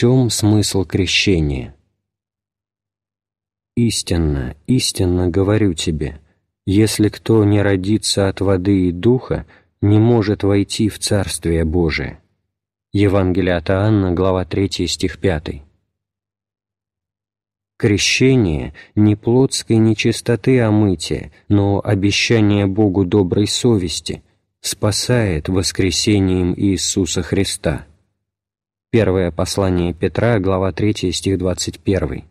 чем смысл крещения? «Истинно, истинно говорю тебе, если кто не родится от воды и духа, не может войти в Царствие Божие». Евангелие от Анна, глава 3, стих 5. Крещение — не плотской нечистоты омытие, но обещание Богу доброй совести, спасает воскресением Иисуса Христа. Первое послание Петра, глава 3, стих 21.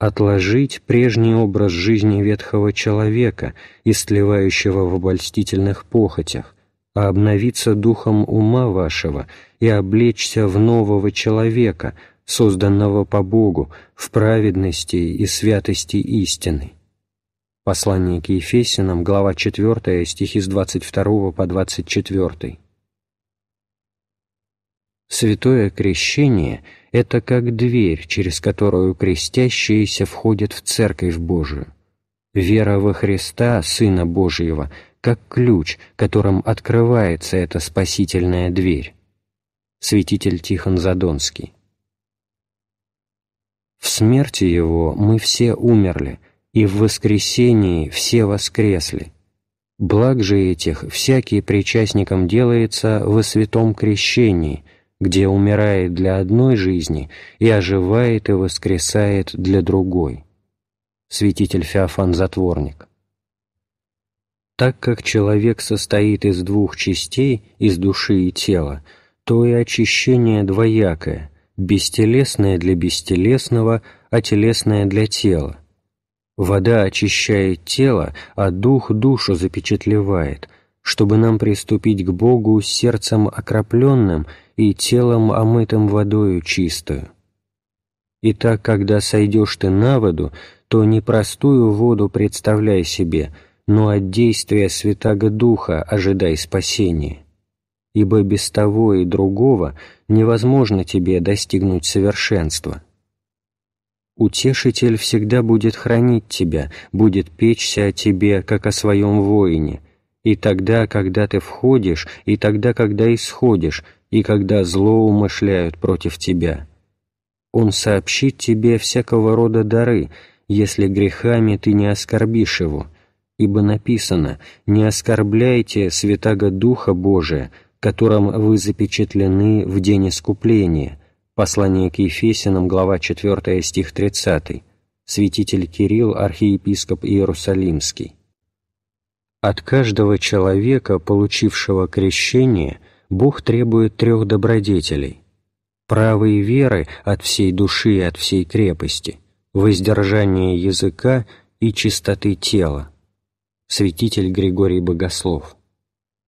«Отложить прежний образ жизни ветхого человека, истлевающего в обольстительных похотях, а обновиться духом ума вашего и облечься в нового человека, созданного по Богу, в праведности и святости истины». Послание к Ефесянам, глава 4, стихи с 22 по 24. Святое крещение — это как дверь, через которую крестящиеся входят в Церковь Божию. Вера во Христа, Сына Божьего, как ключ, которым открывается эта спасительная дверь. Святитель Тихон Задонский. В смерти Его мы все умерли, и в воскресении все воскресли. Благ же этих всякий причастником делается во святом крещении — где умирает для одной жизни и оживает и воскресает для другой. Святитель Феофан Затворник. Так как человек состоит из двух частей, из души и тела, то и очищение двоякое, бестелесное для бестелесного, а телесное для тела. Вода очищает тело, а дух душу запечатлевает – чтобы нам приступить к Богу сердцем окропленным и телом омытым водою чистою. И так, когда сойдешь ты на воду, то не простую воду представляй себе, но от действия Святаго Духа ожидай спасения. Ибо без того и другого невозможно тебе достигнуть совершенства. Утешитель всегда будет хранить тебя, будет печься о тебе, как о своем воине — и тогда, когда ты входишь, и тогда, когда исходишь, и когда зло умышляют против тебя. Он сообщит тебе всякого рода дары, если грехами ты не оскорбишь его, ибо написано «Не оскорбляйте святаго Духа Божия, которым вы запечатлены в день искупления». Послание к Ефесинам, глава 4, стих 30. Святитель Кирилл, архиепископ Иерусалимский. От каждого человека, получившего крещение, Бог требует трех добродетелей – правой веры от всей души и от всей крепости, воздержания языка и чистоты тела. Святитель Григорий Богослов –